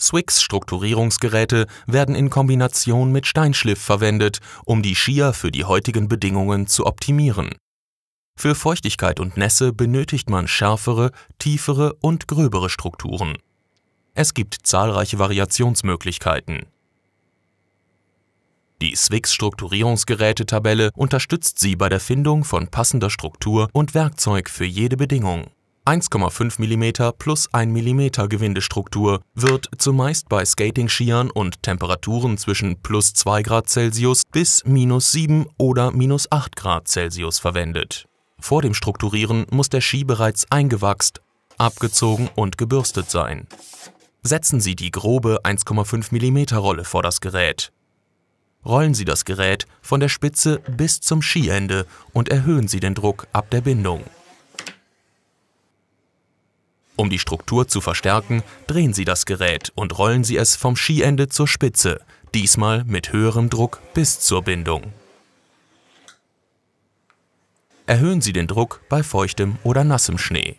Swix-Strukturierungsgeräte werden in Kombination mit Steinschliff verwendet, um die Skier für die heutigen Bedingungen zu optimieren. Für Feuchtigkeit und Nässe benötigt man schärfere, tiefere und gröbere Strukturen. Es gibt zahlreiche Variationsmöglichkeiten. Die Swix-Strukturierungsgeräte-Tabelle unterstützt Sie bei der Findung von passender Struktur und Werkzeug für jede Bedingung. 1,5 mm plus 1 mm Gewindestruktur wird zumeist bei Skating-Skiern und Temperaturen zwischen plus 2 Grad Celsius bis minus 7 oder minus 8 Grad Celsius verwendet. Vor dem Strukturieren muss der Ski bereits eingewachst, abgezogen und gebürstet sein. Setzen Sie die grobe 1,5 mm Rolle vor das Gerät. Rollen Sie das Gerät von der Spitze bis zum Skiende und erhöhen Sie den Druck ab der Bindung. Um die Struktur zu verstärken, drehen Sie das Gerät und rollen Sie es vom Skiende zur Spitze, diesmal mit höherem Druck bis zur Bindung. Erhöhen Sie den Druck bei feuchtem oder nassem Schnee.